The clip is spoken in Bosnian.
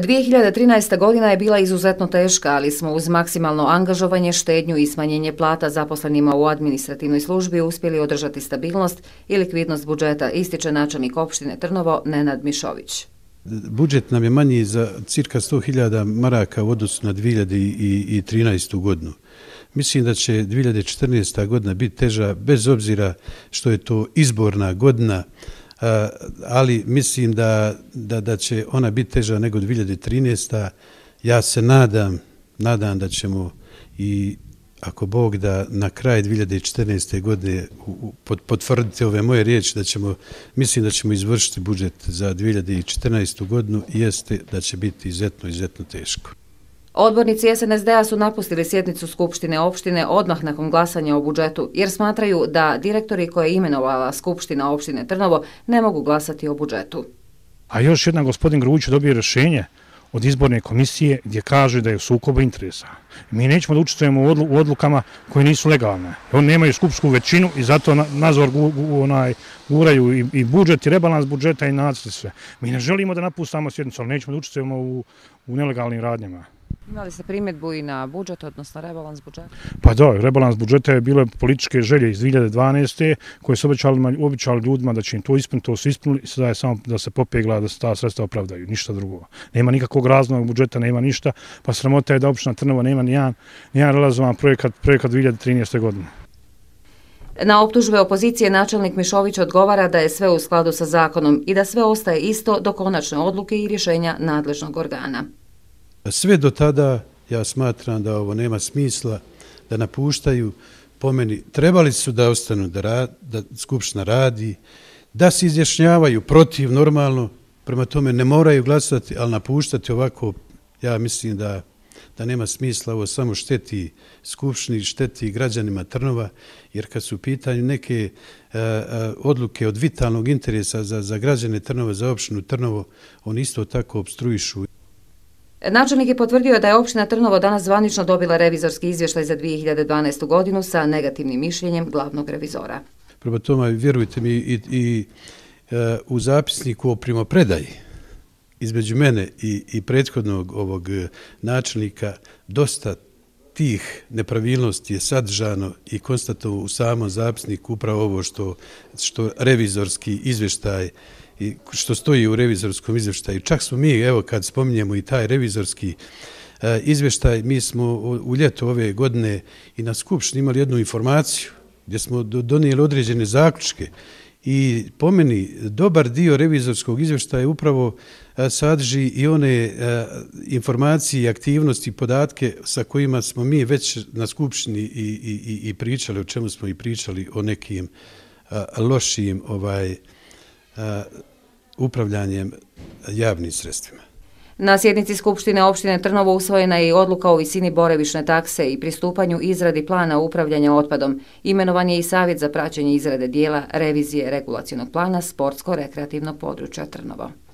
2013. godina je bila izuzetno teška, ali smo uz maksimalno angažovanje, štednju i smanjenje plata zaposlenima u administrativnoj službi uspjeli održati stabilnost i likvidnost budžeta, ističe načelnik opštine Trnovo Nenad Mišović. Budžet nam je manji za cirka 100.000 maraka u odnosu na 2013. godinu. Mislim da će 2014. godina biti teža bez obzira što je to izborna godina, Eh, ali mislim da, da, da će ona biti teža nego 2013. Ja se nadam, nadam da ćemo i ako Bog da na kraj 2014. godine u, potvrdite ove moje riječi da ćemo, mislim da ćemo izvršiti budžet za 2014. godinu jeste da će biti izuzetno, izuzetno teško. Odbornici SNSD-a su napustili sjednicu Skupštine opštine odmah nakon glasanja o budžetu, jer smatraju da direktori koje je imenovala Skupština opštine Trnovo ne mogu glasati o budžetu. A još jedan gospodin Gruć dobije rješenje od izborne komisije gdje kaže da je sukob interesa. Mi nećemo da učestvujemo u odlukama koje nisu legalne. Oni nemaju skupsku većinu i zato nazvor guraju i budžet i rebalans budžeta i nadstve sve. Mi ne želimo da napustamo sjednicu, ali nećemo da učestvujemo u nelegalnim radnjama. Imali ste primjetbu i na budžet, odnosno rebalans budžeta? Pa da, rebalans budžeta je bile političke želje iz 2012. koje su običali ljudima da će im to ispuniti, to su ispunili, sada je samo da se popegla, da se ta sredstva opravdaju, ništa drugo. Nema nikakvog raznog budžeta, nema ništa, pa sramota je da opština Trnova nema nijedan realizovan projekat, projekat 2013. godine. Na optužbe opozicije načelnik Mišović odgovara da je sve u skladu sa zakonom i da sve ostaje isto do konačne odluke i rješenja nadležnog organa. Sve do tada ja smatram da ovo nema smisla da napuštaju pomeni. Trebali su da ostanu da, rad, da skupština radi, da se izjašnjavaju protiv normalno, prema tome ne moraju glasati, ali napuštati ovako, ja mislim da da nema smisla, ovo samo šteti skupšni, šteti građanima Trnova, jer kad su u pitanju neke e, e odluke od vitalnog interesa za, za građane Trnova, za opštinu Trnovo, oni isto tako obstruišu Načelnik je potvrdio da je opština Trnovo danas zvanično dobila revizorski izvještaj za 2012. godinu sa negativnim mišljenjem glavnog revizora. Prvo tome, vjerujte mi, i, i e, u zapisniku o primopredaji između mene i, i prethodnog ovog e, načelnika dosta tih nepravilnosti je sadržano i konstatovo u samom zapisniku upravo ovo što, što revizorski izvještaj i što stoji u revizorskom izvještaju. Čak smo mi, evo kad spominjemo i taj revizorski e, izvještaj, mi smo u ljetu ove godine i na Skupštini imali jednu informaciju gdje smo donijeli određene zaključke i pomeni dobar dio revizorskog izvještaja upravo e, sadrži i one e, informacije, i aktivnosti, i podatke sa kojima smo mi već na Skupštini i, i, i pričali, o čemu smo i pričali o nekim lošim ovaj, E, upravljanjem javnim sredstvima. Na sjednici Skupštine opštine Trnovo usvojena je i odluka o visini borevišne takse i pristupanju izradi plana upravljanja otpadom. Imenovan je i savjet za praćenje izrade dijela revizije regulacijnog plana sportsko-rekreativnog područja Trnovo.